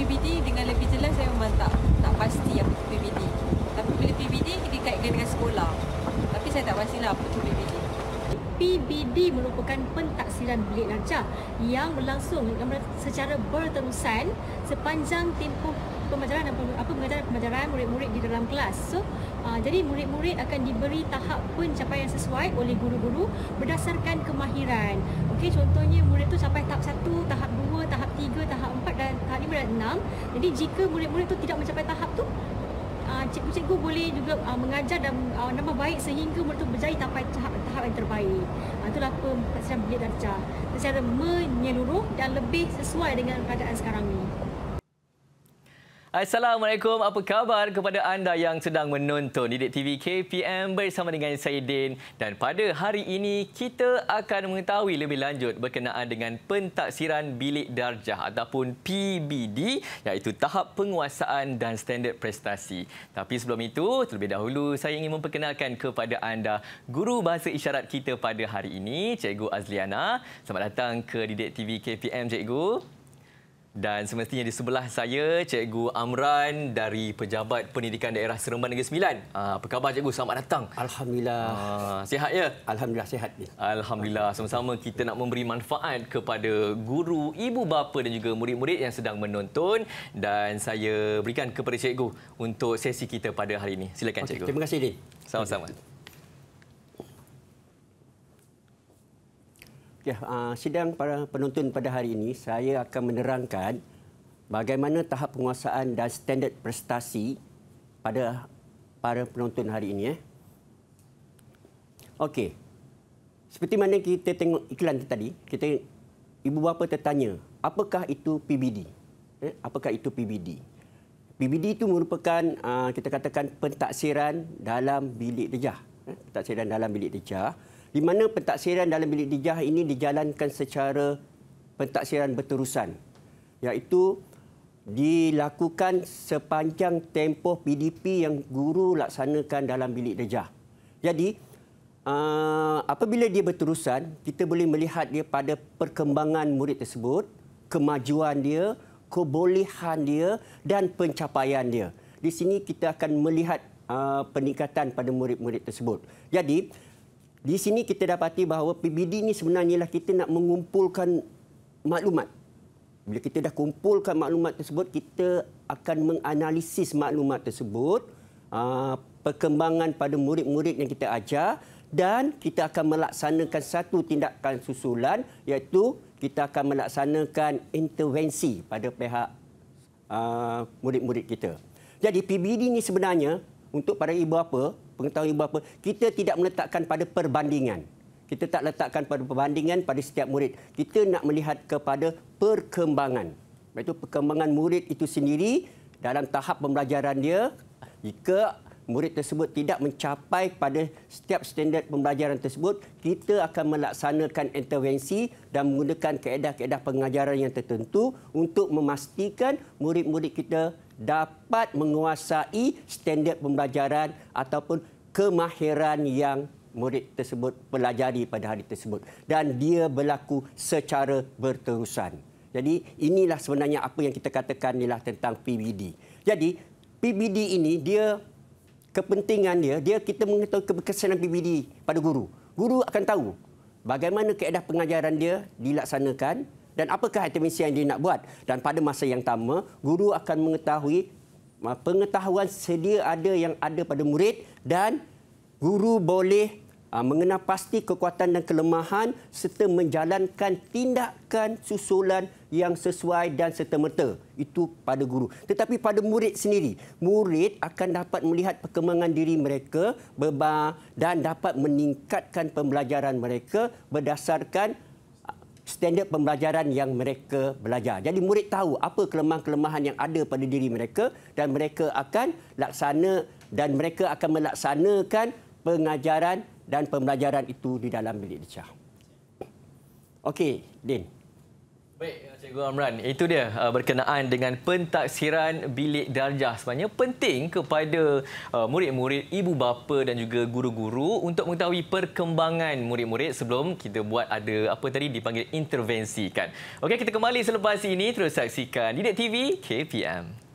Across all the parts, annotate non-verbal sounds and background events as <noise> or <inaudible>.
PBD dengan lebih jelas saya memang tak, tak pasti apa tu PBD. Tapi bila PBD dikaitkan dengan sekolah. Tapi saya tak pasti lah apa tu PBD. PBD merupakan pentaksiran bilik rancang yang berlangsung secara berterusan sepanjang tempoh pembelajaran apa pembelajaran pembelajaran murid-murid di dalam kelas. So, uh, jadi murid-murid akan diberi tahap pencapaian sesuai oleh guru-guru berdasarkan kemahiran. Okey, contohnya murid tu sampai tahap 1, tahap berat 6 Jadi jika murid-murid tu tidak mencapai tahap tu uh, Cikgu-cikgu boleh juga ah, mengajar dan ah, nama baik Sehingga murid tu berjaya sampai tahap, tahap yang terbaik uh, Itulah persediaan bilik darjah Secara menyeluruh dan lebih sesuai dengan keadaan sekarang ni Assalamualaikum. Apa khabar kepada anda yang sedang menonton Didik TV KPM bersama dengan saya Din dan pada hari ini kita akan mengetahui lebih lanjut berkenaan dengan pentaksiran bilik darjah ataupun PBD iaitu tahap penguasaan dan standard prestasi. Tapi sebelum itu, terlebih dahulu saya ingin memperkenalkan kepada anda guru bahasa isyarat kita pada hari ini, Cikgu Azliana. Selamat datang ke Didik TV KPM, Cikgu. Dan semestinya di sebelah saya, Cikgu Amran dari Pejabat Pendidikan Daerah Seremban Negeri Sembilan. Ah, apa khabar Cikgu? Selamat datang. Alhamdulillah. Ah, sihat ya? Alhamdulillah, sihat. Alhamdulillah. Sama-sama kita nak memberi manfaat kepada guru, ibu bapa dan juga murid-murid yang sedang menonton. Dan saya berikan kepada Cikgu untuk sesi kita pada hari ini. Silakan Cikgu. terima kasih, Din. Sama-sama. Ya, uh, sidang para penonton pada hari ini saya akan menerangkan bagaimana tahap penguasaan dan standard prestasi pada para penonton hari ini eh. Okey. Seperti mana kita tengok iklan tadi, kita ibu bapa tertanya, apakah itu PBD? Eh, apakah itu PBD? PBD itu merupakan uh, kita katakan pentaksiran dalam bilik dejah. Eh, pentaksiran dalam bilik dejah di mana pentaksiran dalam bilik dijah ini dijalankan secara pentaksiran berterusan iaitu dilakukan sepanjang tempoh PDP yang guru laksanakan dalam bilik dijah. Jadi uh, apabila dia berterusan, kita boleh melihat dia pada perkembangan murid tersebut, kemajuan dia, kebolehan dia dan pencapaian dia. Di sini kita akan melihat uh, peningkatan pada murid-murid tersebut. Jadi di sini kita dapati bahawa PBD ini sebenarnya lah kita nak mengumpulkan maklumat. Bila kita dah kumpulkan maklumat tersebut, kita akan menganalisis maklumat tersebut, ah, perkembangan pada murid-murid yang kita ajar dan kita akan melaksanakan satu tindakan susulan iaitu kita akan melaksanakan intervensi pada pihak ah, murid-murid kita. Jadi PBD ini sebenarnya untuk para ibu apa? pengetahuan ibu kita tidak meletakkan pada perbandingan. Kita tak letakkan pada perbandingan pada setiap murid. Kita nak melihat kepada perkembangan. Itu perkembangan murid itu sendiri dalam tahap pembelajaran dia. Jika murid tersebut tidak mencapai pada setiap standard pembelajaran tersebut, kita akan melaksanakan intervensi dan menggunakan kaedah-kaedah pengajaran yang tertentu untuk memastikan murid-murid kita dapat menguasai standard pembelajaran ataupun kemahiran yang murid tersebut pelajari pada hari tersebut dan dia berlaku secara berterusan. Jadi inilah sebenarnya apa yang kita katakan ialah tentang PBD. Jadi PBD ini dia kepentingan dia, dia kita mengetahui keberkesanan PBD pada guru. Guru akan tahu bagaimana keadaan pengajaran dia dilaksanakan dan apakah akademisi yang dia nak buat. Dan pada masa yang sama, guru akan mengetahui pengetahuan sedia ada yang ada pada murid dan guru boleh mengenal pasti kekuatan dan kelemahan serta menjalankan tindakan susulan yang sesuai dan serta Itu pada guru. Tetapi pada murid sendiri, murid akan dapat melihat perkembangan diri mereka berba dan dapat meningkatkan pembelajaran mereka berdasarkan standard pembelajaran yang mereka belajar. Jadi murid tahu apa kelemahan-kelemahan yang ada pada diri mereka dan mereka akan laksana dan mereka akan melaksanakan pengajaran dan pembelajaran itu di dalam bilik dicah. Okey, Din. Baik, Cikgu Amran, itu dia uh, berkenaan dengan pentaksiran bilik darjah. Sebenarnya penting kepada uh, murid-murid, ibu bapa dan juga guru-guru untuk mengetahui perkembangan murid-murid sebelum kita buat ada apa tadi dipanggil intervensi kan. Okay, kita kembali selepas ini terus saksikan Didik TV KPM.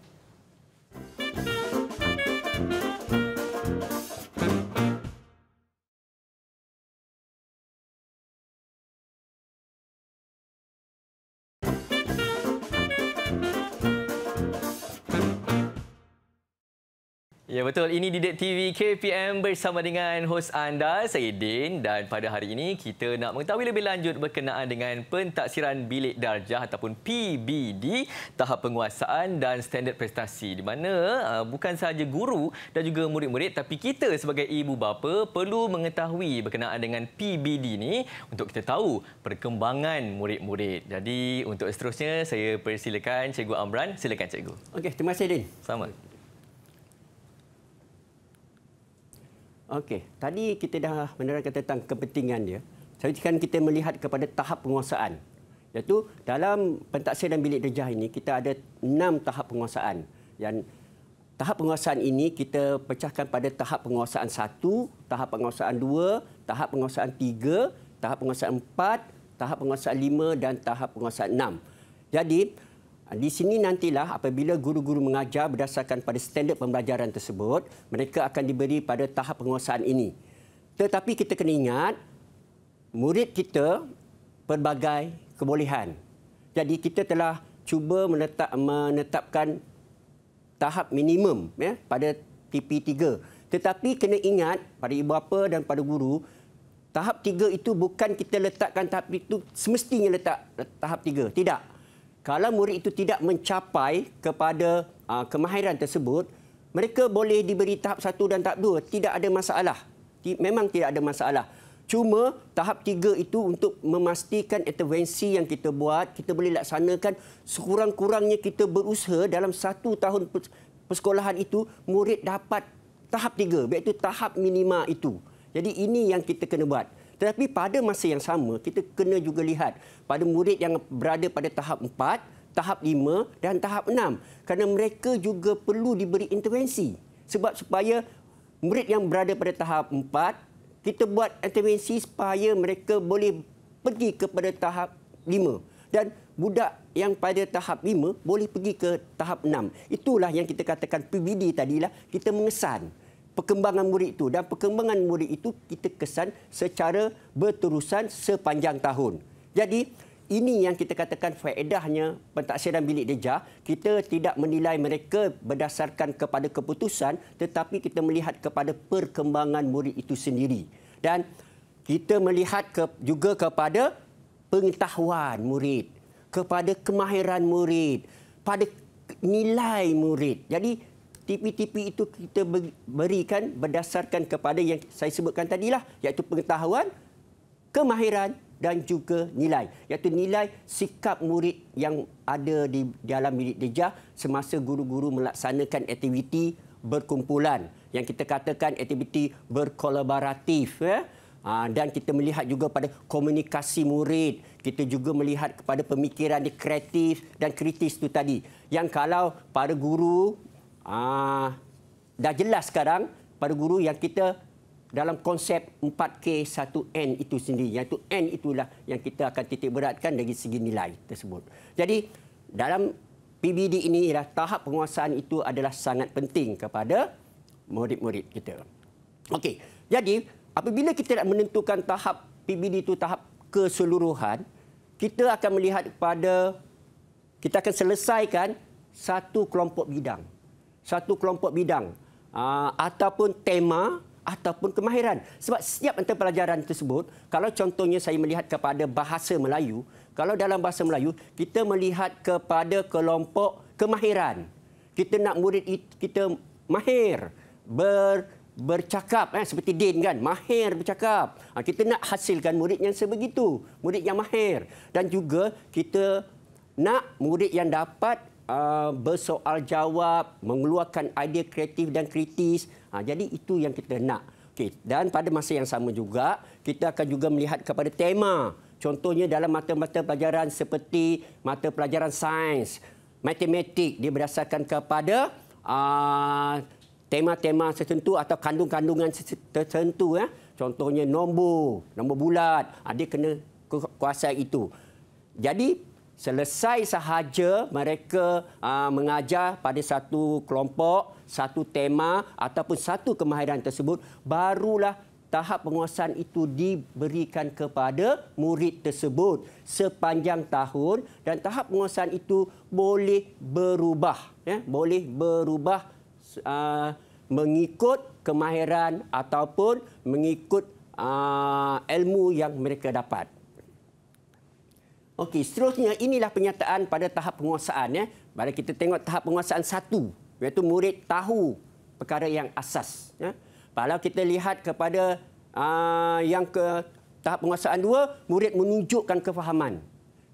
Ya betul, ini di Didik TV KPM bersama dengan hos anda, saya Din dan pada hari ini kita nak mengetahui lebih lanjut berkenaan dengan pentaksiran bilik darjah ataupun PBD tahap penguasaan dan standard prestasi di mana uh, bukan sahaja guru dan juga murid-murid tapi kita sebagai ibu bapa perlu mengetahui berkenaan dengan PBD ini untuk kita tahu perkembangan murid-murid. Jadi untuk seterusnya saya persilakan Cikgu Amran, silakan Cikgu. Okey, terima kasih Din. Selamat. Okey, tadi kita dah menerangkan tentang kepentingan dia. kan kita melihat kepada tahap penguasaan. Iaitu dalam pentaksir dan bilik derjah ini, kita ada enam tahap penguasaan. Yang tahap penguasaan ini kita pecahkan pada tahap penguasaan satu, tahap penguasaan dua, tahap penguasaan tiga, tahap penguasaan empat, tahap penguasaan lima dan tahap penguasaan enam. Jadi, Ah, di sini nantilah apabila guru-guru mengajar berdasarkan pada standard pembelajaran tersebut, mereka akan diberi pada tahap penguasaan ini. Tetapi kita kena ingat, murid kita pelbagai kebolehan. Jadi kita telah cuba menetap, menetapkan tahap minimum ya, pada TP3. Tetapi kena ingat pada ibu bapa dan pada guru, tahap 3 itu bukan kita letakkan tahap itu semestinya letak tahap 3. Tidak. Tidak kalau murid itu tidak mencapai kepada uh, kemahiran tersebut, mereka boleh diberi tahap satu dan tahap dua. Tidak ada masalah. memang tidak ada masalah. Cuma tahap tiga itu untuk memastikan intervensi yang kita buat, kita boleh laksanakan sekurang-kurangnya kita berusaha dalam satu tahun persekolahan itu, murid dapat tahap tiga, iaitu tahap minima itu. Jadi ini yang kita kena buat. Tetapi pada masa yang sama, kita kena juga lihat pada murid yang berada pada tahap 4, tahap 5 dan tahap 6. Kerana mereka juga perlu diberi intervensi. Sebab supaya murid yang berada pada tahap 4, kita buat intervensi supaya mereka boleh pergi kepada tahap 5. Dan budak yang pada tahap 5 boleh pergi ke tahap 6. Itulah yang kita katakan PBD tadilah, kita mengesan perkembangan murid itu dan perkembangan murid itu kita kesan secara berterusan sepanjang tahun. Jadi ini yang kita katakan faedahnya pentaksiran bilik deja, kita tidak menilai mereka berdasarkan kepada keputusan tetapi kita melihat kepada perkembangan murid itu sendiri. Dan kita melihat ke, juga kepada pengetahuan murid, kepada kemahiran murid, pada nilai murid. Jadi TPTP itu kita berikan berdasarkan kepada yang saya sebutkan tadi lah, iaitu pengetahuan, kemahiran dan juga nilai iaitu nilai sikap murid yang ada di dalam bilik deja semasa guru-guru melaksanakan aktiviti berkumpulan yang kita katakan aktiviti berkolaboratif ya ha, dan kita melihat juga pada komunikasi murid kita juga melihat kepada pemikiran dia kreatif dan kritis tu tadi yang kalau para guru Ah, dah jelas sekarang pada guru yang kita dalam konsep 4K1N itu sendiri. Yang itu N itulah yang kita akan titik beratkan dari segi nilai tersebut. Jadi dalam PBD ini tahap penguasaan itu adalah sangat penting kepada murid-murid kita. Okey, jadi apabila kita nak menentukan tahap PBD itu tahap keseluruhan, kita akan melihat pada kita akan selesaikan satu kelompok bidang satu kelompok bidang uh, ataupun tema ataupun kemahiran. Sebab setiap antara pelajaran tersebut, kalau contohnya saya melihat kepada bahasa Melayu, kalau dalam bahasa Melayu, kita melihat kepada kelompok kemahiran. Kita nak murid kita mahir ber, bercakap, eh, seperti Din kan, mahir bercakap. Ah, kita nak hasilkan murid yang sebegitu, murid yang mahir. Dan juga kita nak murid yang dapat Uh, bersoal jawab, mengeluarkan idea kreatif dan kritis. Ha, jadi itu yang kita nak. Okay. Dan pada masa yang sama juga, kita akan juga melihat kepada tema. Contohnya dalam mata-mata pelajaran seperti mata pelajaran sains, matematik, dia berdasarkan kepada uh, tema-tema uh, tertentu atau kandung-kandungan tertentu. Ya. Contohnya nombor, nombor bulat, ha, dia kena kuasa itu. Jadi selesai sahaja mereka uh, mengajar pada satu kelompok, satu tema ataupun satu kemahiran tersebut, barulah tahap penguasaan itu diberikan kepada murid tersebut sepanjang tahun dan tahap penguasaan itu boleh berubah ya boleh berubah uh, mengikut kemahiran ataupun mengikut uh, ilmu yang mereka dapat Okey, seterusnya inilah pernyataan pada tahap penguasaan ya. Mari kita tengok tahap penguasaan satu, iaitu murid tahu perkara yang asas ya. Kalau kita lihat kepada uh, yang ke tahap penguasaan dua, murid menunjukkan kefahaman.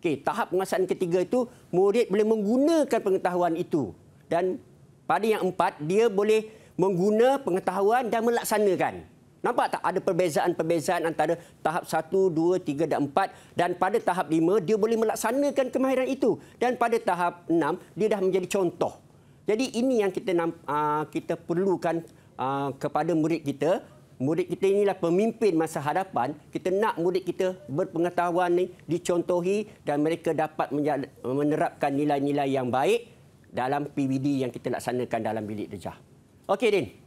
Okey, tahap penguasaan ketiga itu murid boleh menggunakan pengetahuan itu dan pada yang empat dia boleh menggunakan pengetahuan dan melaksanakan. Nampak tak ada perbezaan-perbezaan antara tahap 1, 2, 3 dan 4 dan pada tahap 5 dia boleh melaksanakan kemahiran itu dan pada tahap 6 dia dah menjadi contoh. Jadi ini yang kita ah, kita perlukan ah, kepada murid kita. Murid kita inilah pemimpin masa hadapan. Kita nak murid kita berpengetahuan ni dicontohi dan mereka dapat menerapkan nilai-nilai yang baik dalam PBD yang kita laksanakan dalam bilik derja. Okey Din.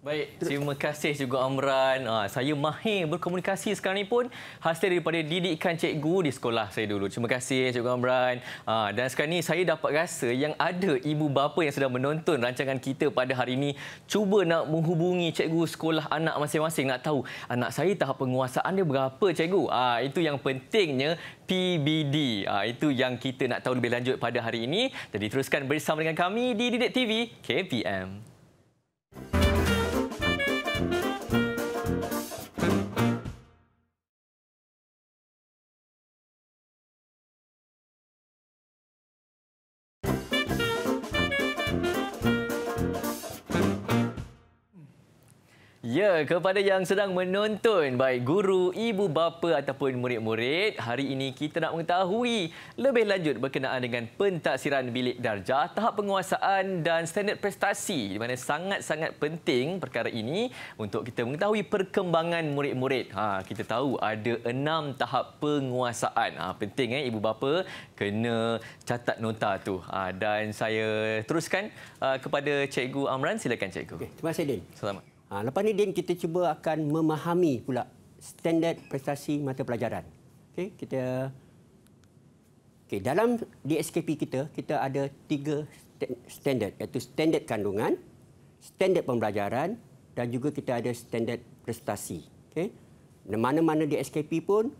Baik, terima kasih juga Amran. Ha, saya mahir berkomunikasi sekarang ini pun hasil daripada didikan cikgu di sekolah saya dulu. Terima kasih cikgu Amran. Ha, dan sekarang ini saya dapat rasa yang ada ibu bapa yang sedang menonton rancangan kita pada hari ini cuba nak menghubungi cikgu sekolah anak masing-masing nak tahu anak saya tahap penguasaan dia berapa cikgu. Ha, itu yang pentingnya PBD. Ha, itu yang kita nak tahu lebih lanjut pada hari ini. Jadi teruskan bersama dengan kami di Didik TV KPM. Ya, kepada yang sedang menonton baik guru, ibu bapa ataupun murid-murid, hari ini kita nak mengetahui lebih lanjut berkenaan dengan pentaksiran bilik darjah, tahap penguasaan dan standard prestasi di mana sangat-sangat penting perkara ini untuk kita mengetahui perkembangan murid-murid. Ha, kita tahu ada enam tahap penguasaan. Ha, penting eh ibu bapa kena catat nota tu. Ha, dan saya teruskan uh, kepada Cikgu Amran, silakan Cikgu. Okay, terima kasih Din. Selamat. Ha, lepas ni Din kita cuba akan memahami pula standard prestasi mata pelajaran. Okey, kita Okey, dalam DSKP kita kita ada tiga standard iaitu standard kandungan, standard pembelajaran dan juga kita ada standard prestasi. Okey. Mana-mana DSKP pun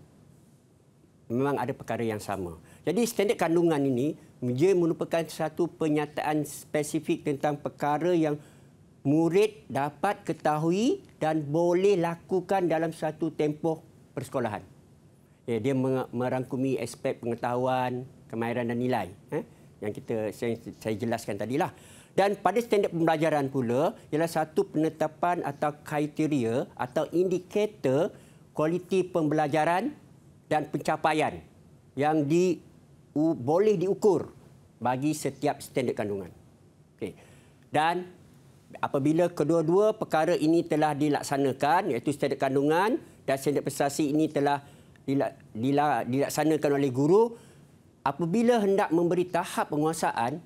memang ada perkara yang sama. Jadi standard kandungan ini dia merupakan satu penyataan spesifik tentang perkara yang murid dapat ketahui dan boleh lakukan dalam satu tempoh persekolahan. Eh, dia merangkumi aspek pengetahuan, kemahiran dan nilai eh, yang kita saya, saya jelaskan tadilah. Dan pada standar pembelajaran pula, ialah satu penetapan atau kriteria atau indikator kualiti pembelajaran dan pencapaian yang di, boleh diukur bagi setiap standar kandungan. Okay. Dan apabila kedua-dua perkara ini telah dilaksanakan iaitu standard kandungan dan standard prestasi ini telah dilaksanakan oleh guru apabila hendak memberi tahap penguasaan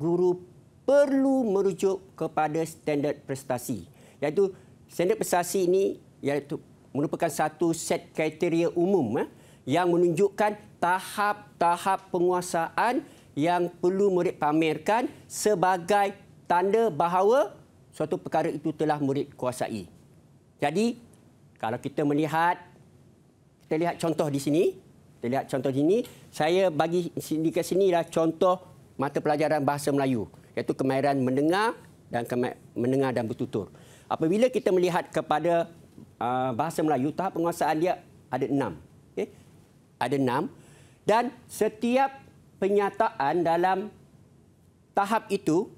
guru perlu merujuk kepada standard prestasi iaitu standard prestasi ini iaitu merupakan satu set kriteria umum eh, yang menunjukkan tahap-tahap penguasaan yang perlu murid pamerkan sebagai tanda bahawa suatu perkara itu telah murid kuasai. Jadi, kalau kita melihat, kita lihat contoh di sini, kita lihat contoh di sini, saya bagi di sini adalah contoh mata pelajaran bahasa Melayu, iaitu kemahiran mendengar dan kema- mendengar dan bertutur. Apabila kita melihat kepada uh, bahasa Melayu, tahap penguasaan dia ada enam. Okay? Ada enam. Dan setiap penyataan dalam tahap itu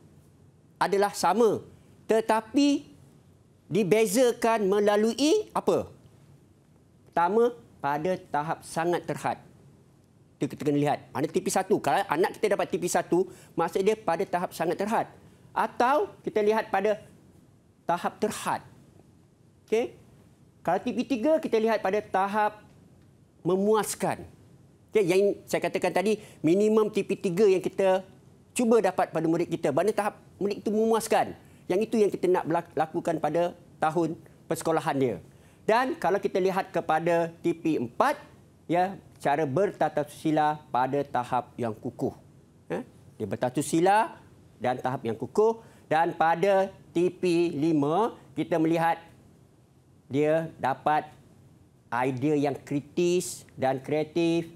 adalah sama tetapi dibezakan melalui apa? Pertama, pada tahap sangat terhad. Itu kita kena lihat. Mana TP1? Kalau anak kita dapat TP1, maksud dia pada tahap sangat terhad. Atau kita lihat pada tahap terhad. Okay? Kalau TP3, kita lihat pada tahap memuaskan. Okay, yang saya katakan tadi, minimum TP3 yang kita cuba dapat pada murid kita. Mana tahap murid itu memuaskan. Yang itu yang kita nak lakukan pada tahun persekolahan dia. Dan kalau kita lihat kepada TP4, ya cara bertata susila pada tahap yang kukuh. Ya, dia bertata susila dan tahap yang kukuh. Dan pada TP5, kita melihat dia dapat idea yang kritis dan kreatif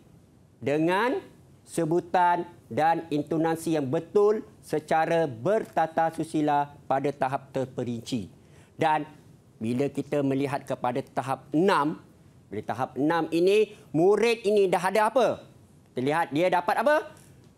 dengan sebutan dan intonasi yang betul secara bertata susila pada tahap terperinci. Dan bila kita melihat kepada tahap enam, bila tahap enam ini, murid ini dah ada apa? Kita lihat dia dapat apa?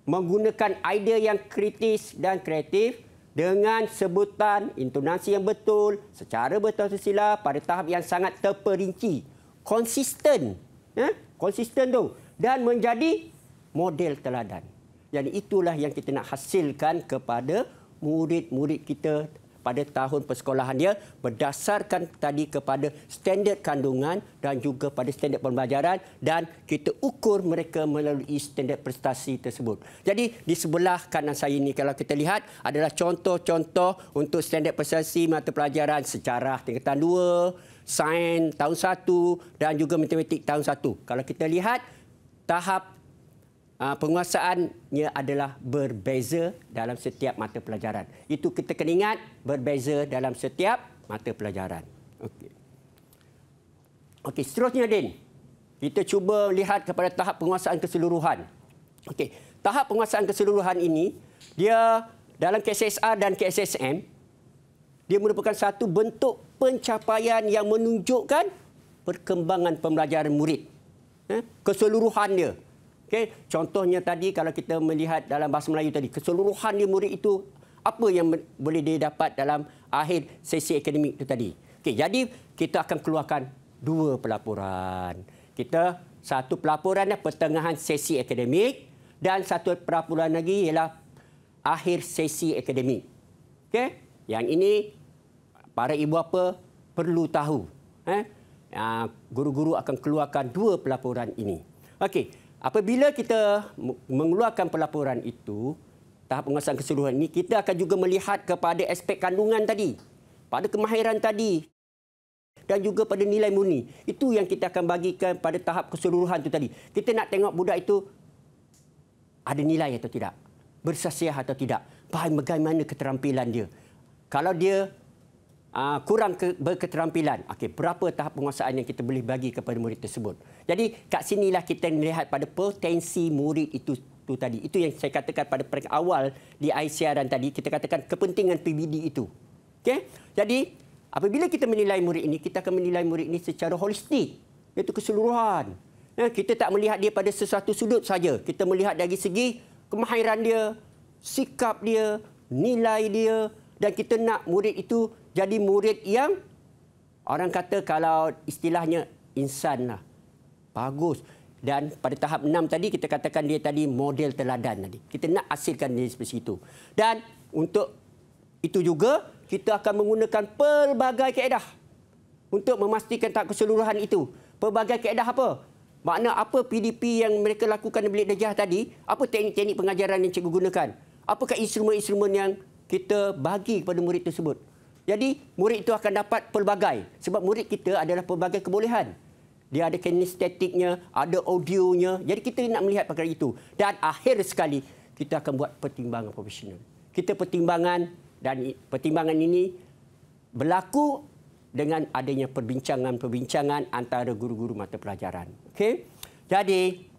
Menggunakan idea yang kritis dan kreatif dengan sebutan intonasi yang betul secara bertasila pada tahap yang sangat terperinci konsisten ya konsisten tu dan menjadi model teladan Jadi itulah yang kita nak hasilkan kepada murid-murid kita pada tahun persekolahan dia berdasarkan tadi kepada standard kandungan dan juga pada standard pembelajaran dan kita ukur mereka melalui standard prestasi tersebut. Jadi di sebelah kanan saya ini kalau kita lihat adalah contoh-contoh untuk standard prestasi mata pelajaran sejarah tingkatan 2, sains tahun 1 dan juga matematik tahun 1. Kalau kita lihat tahap Ah, penguasaannya adalah berbeza dalam setiap mata pelajaran. Itu kita kena ingat berbeza dalam setiap mata pelajaran. Okey. Okey, seterusnya Din. Kita cuba lihat kepada tahap penguasaan keseluruhan. Okey, tahap penguasaan keseluruhan ini dia dalam KSSR dan KSSM dia merupakan satu bentuk pencapaian yang menunjukkan perkembangan pembelajaran murid. Eh, keseluruhan dia. Okay, contohnya tadi kalau kita melihat dalam bahasa Melayu tadi, keseluruhan dia murid itu apa yang boleh dia dapat dalam akhir sesi akademik itu tadi. Okay, jadi kita akan keluarkan dua pelaporan. Kita satu pelaporan adalah pertengahan sesi akademik dan satu pelaporan lagi ialah akhir sesi akademik. Okay, yang ini para ibu bapa perlu tahu. Eh, ah, guru-guru akan keluarkan dua pelaporan ini. Okey, Apabila kita mengeluarkan pelaporan itu, tahap penguasaan keseluruhan ini, kita akan juga melihat kepada aspek kandungan tadi, pada kemahiran tadi dan juga pada nilai murni. Itu yang kita akan bagikan pada tahap keseluruhan itu tadi. Kita nak tengok budak itu ada nilai atau tidak, bersasiah atau tidak, bagaimana keterampilan dia. Kalau dia Ah, kurang ke, berketerampilan. Okey, berapa tahap penguasaan yang kita boleh bagi kepada murid tersebut? Jadi, kat sinilah kita melihat pada potensi murid itu tu tadi. Itu yang saya katakan pada peringkat awal di ICR dan tadi kita katakan kepentingan PBD itu. Okey. Jadi, apabila kita menilai murid ini, kita akan menilai murid ini secara holistik, iaitu keseluruhan. Ya, kita tak melihat dia pada sesuatu sudut saja. Kita melihat dari segi kemahiran dia, sikap dia, nilai dia dan kita nak murid itu jadi murid yang orang kata kalau istilahnya insan lah. Bagus. Dan pada tahap enam tadi kita katakan dia tadi model teladan tadi. Kita nak hasilkan dia seperti itu. Dan untuk itu juga kita akan menggunakan pelbagai keedah untuk memastikan tak keseluruhan itu. Pelbagai keedah apa? Makna apa PDP yang mereka lakukan di Bilik Dejah tadi? Apa teknik-teknik pengajaran yang cikgu gunakan? Apakah instrumen-instrumen yang kita bagi kepada murid tersebut? Jadi murid itu akan dapat pelbagai sebab murid kita adalah pelbagai kebolehan. Dia ada kinestetiknya, ada audionya. Jadi kita nak melihat perkara itu. Dan akhir sekali, kita akan buat pertimbangan profesional. Kita pertimbangan dan pertimbangan ini berlaku dengan adanya perbincangan-perbincangan antara guru-guru mata pelajaran. Okay? Jadi,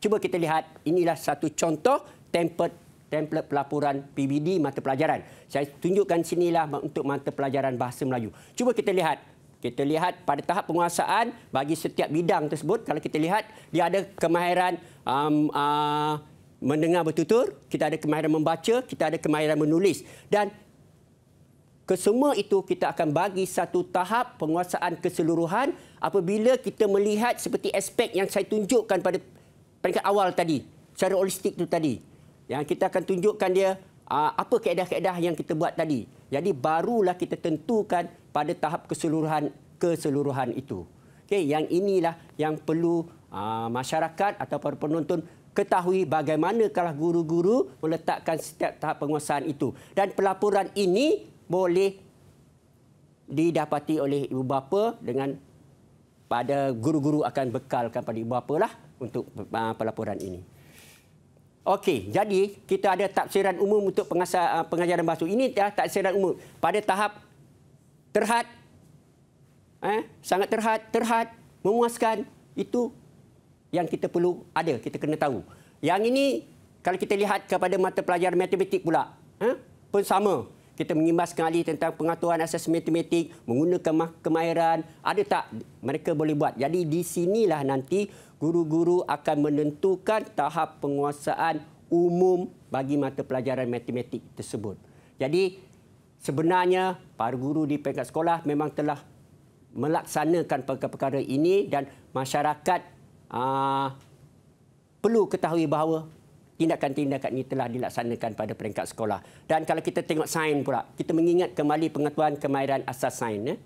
cuba kita lihat. Inilah satu contoh template template pelaporan PBD mata pelajaran. Saya tunjukkan sinilah untuk mata pelajaran Bahasa Melayu. Cuba kita lihat. Kita lihat pada tahap penguasaan bagi setiap bidang tersebut. Kalau kita lihat, dia ada kemahiran um, uh, mendengar bertutur, kita ada kemahiran membaca, kita ada kemahiran menulis. Dan kesemua itu kita akan bagi satu tahap penguasaan keseluruhan apabila kita melihat seperti aspek yang saya tunjukkan pada peringkat awal tadi. Secara holistik itu tadi yang kita akan tunjukkan dia uh, apa kaedah-kaedah yang kita buat tadi. Jadi barulah kita tentukan pada tahap keseluruhan keseluruhan itu. Okey, yang inilah yang perlu uh, masyarakat atau para penonton ketahui bagaimana kalau guru-guru meletakkan setiap tahap penguasaan itu dan pelaporan ini boleh didapati oleh ibu bapa dengan pada guru-guru akan bekalkan pada ibu bapalah untuk ah, pelaporan ini. Okey, jadi kita ada tafsiran umum untuk pengasa, uh, ah, pengajaran bahasa. Ini uh, tafsiran umum pada tahap terhad, eh, sangat terhad, terhad, memuaskan. Itu yang kita perlu ada, kita kena tahu. Yang ini, kalau kita lihat kepada mata pelajaran matematik pula, eh, pun sama. Kita mengimbas kali tentang pengaturan asas matematik, menggunakan kemahiran. Ada tak mereka boleh buat? Jadi di sinilah nanti guru-guru akan menentukan tahap penguasaan umum bagi mata pelajaran matematik tersebut. Jadi sebenarnya para guru di peringkat sekolah memang telah melaksanakan perkara-perkara ini dan masyarakat aa, perlu ketahui bahawa tindakan-tindakan ini telah dilaksanakan pada peringkat sekolah. Dan kalau kita tengok sains pula, kita mengingat kembali pengetahuan kemahiran asas sains. Eh?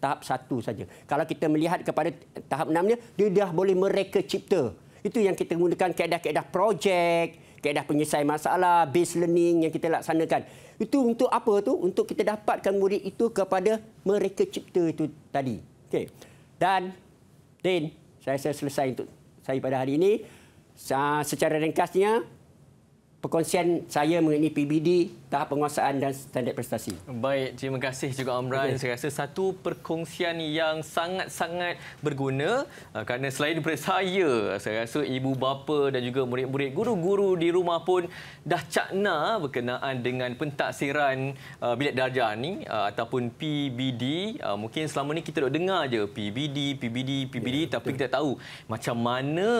tahap satu saja. Kalau kita melihat kepada tahap enamnya, dia dah boleh mereka cipta. Itu yang kita gunakan keadaan-keadaan projek, keadaan penyelesaian masalah, base learning yang kita laksanakan. Itu untuk apa tu? Untuk kita dapatkan murid itu kepada mereka cipta itu tadi. Okay. Dan, Din, saya, saya selesai untuk saya pada hari ini. Secara ringkasnya, perkongsian saya mengenai PBD tahap penguasaan dan standar prestasi. Baik, terima kasih juga Amran. Okay. Saya rasa satu perkongsian yang sangat-sangat berguna uh, kerana selain daripada saya, saya rasa ibu bapa dan juga murid-murid guru-guru di rumah pun dah cakna berkenaan dengan pentaksiran uh, bilik darjah ni uh, ataupun PBD. Mungkin selama ni kita dah dengar je PBD, PBD, PBD yeah, tapi betul. kita tahu macam mana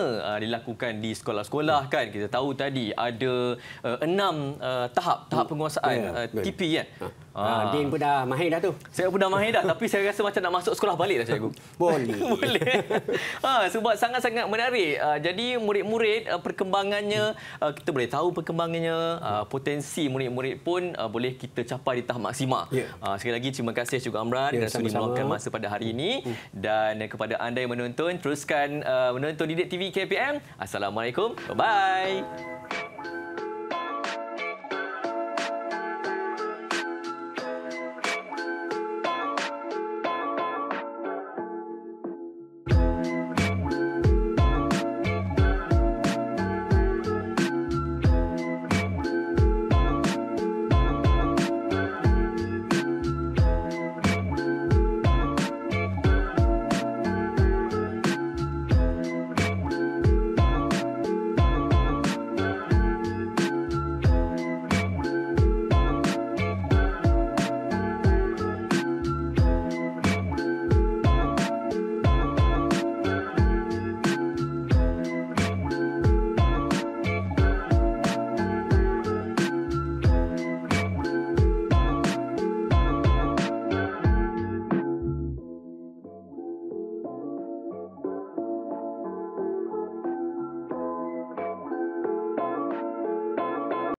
dilakukan di sekolah-sekolah yeah. kan. Kita tahu tadi ada enam tahap, tahap penguasaan yeah, ya, uh, TP kan. Ha. Ha. Ha. Din pun dah mahir dah tu. Saya pun dah mahir dah <laughs> tapi saya rasa macam nak masuk sekolah balik dah cikgu. Boleh. <laughs> Boleh. ha, sebab sangat-sangat menarik. Uh, jadi murid-murid uh, perkembangannya uh, kita boleh tahu perkembangannya uh, potensi murid-murid pun uh, boleh kita capai di tahap maksimal. Yeah. Ya. Uh, sekali lagi terima kasih juga Amran yeah, sudah meluangkan masa pada hari ini mm. dan eh, kepada anda yang menonton teruskan uh, menonton Didik TV KPM. Assalamualaikum. Bye-bye.